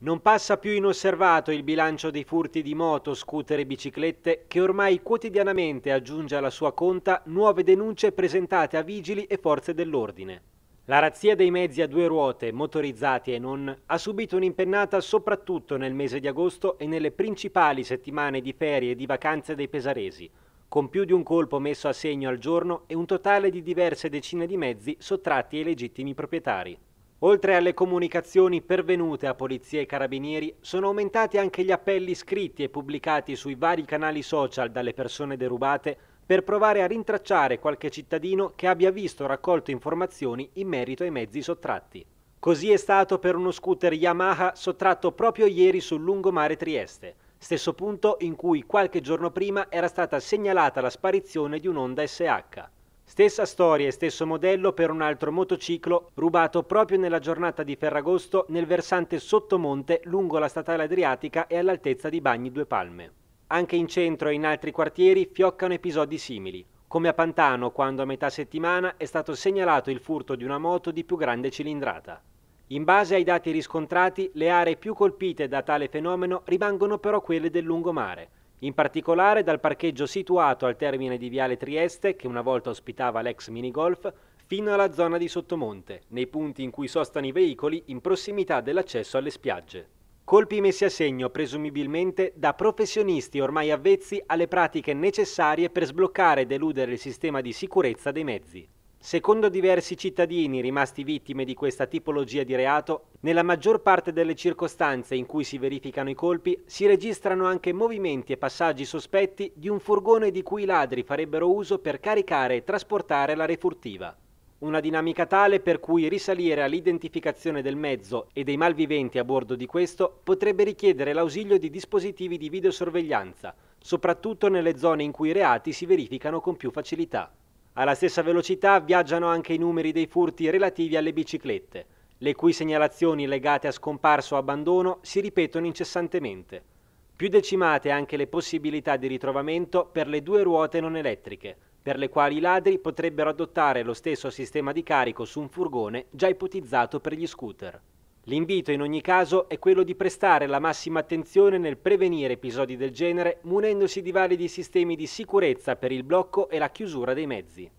Non passa più inosservato il bilancio dei furti di moto, scooter e biciclette che ormai quotidianamente aggiunge alla sua conta nuove denunce presentate a vigili e forze dell'ordine. La razzia dei mezzi a due ruote, motorizzati e non, ha subito un'impennata soprattutto nel mese di agosto e nelle principali settimane di ferie e di vacanze dei pesaresi, con più di un colpo messo a segno al giorno e un totale di diverse decine di mezzi sottratti ai legittimi proprietari. Oltre alle comunicazioni pervenute a polizia e carabinieri, sono aumentati anche gli appelli scritti e pubblicati sui vari canali social dalle persone derubate per provare a rintracciare qualche cittadino che abbia visto o raccolto informazioni in merito ai mezzi sottratti. Così è stato per uno scooter Yamaha sottratto proprio ieri sul lungomare Trieste, stesso punto in cui qualche giorno prima era stata segnalata la sparizione di un'Onda SH. Stessa storia e stesso modello per un altro motociclo rubato proprio nella giornata di Ferragosto nel versante sottomonte lungo la statale adriatica e all'altezza di Bagni Due Palme. Anche in centro e in altri quartieri fioccano episodi simili, come a Pantano quando a metà settimana è stato segnalato il furto di una moto di più grande cilindrata. In base ai dati riscontrati, le aree più colpite da tale fenomeno rimangono però quelle del lungomare, in particolare dal parcheggio situato al termine di Viale Trieste, che una volta ospitava l'ex minigolf, fino alla zona di Sottomonte, nei punti in cui sostano i veicoli in prossimità dell'accesso alle spiagge. Colpi messi a segno presumibilmente da professionisti ormai avvezzi alle pratiche necessarie per sbloccare ed eludere il sistema di sicurezza dei mezzi. Secondo diversi cittadini rimasti vittime di questa tipologia di reato, nella maggior parte delle circostanze in cui si verificano i colpi si registrano anche movimenti e passaggi sospetti di un furgone di cui i ladri farebbero uso per caricare e trasportare la refurtiva. Una dinamica tale per cui risalire all'identificazione del mezzo e dei malviventi a bordo di questo potrebbe richiedere l'ausilio di dispositivi di videosorveglianza, soprattutto nelle zone in cui i reati si verificano con più facilità. Alla stessa velocità viaggiano anche i numeri dei furti relativi alle biciclette, le cui segnalazioni legate a scomparso o abbandono si ripetono incessantemente. Più decimate anche le possibilità di ritrovamento per le due ruote non elettriche, per le quali i ladri potrebbero adottare lo stesso sistema di carico su un furgone già ipotizzato per gli scooter. L'invito in ogni caso è quello di prestare la massima attenzione nel prevenire episodi del genere munendosi di validi sistemi di sicurezza per il blocco e la chiusura dei mezzi.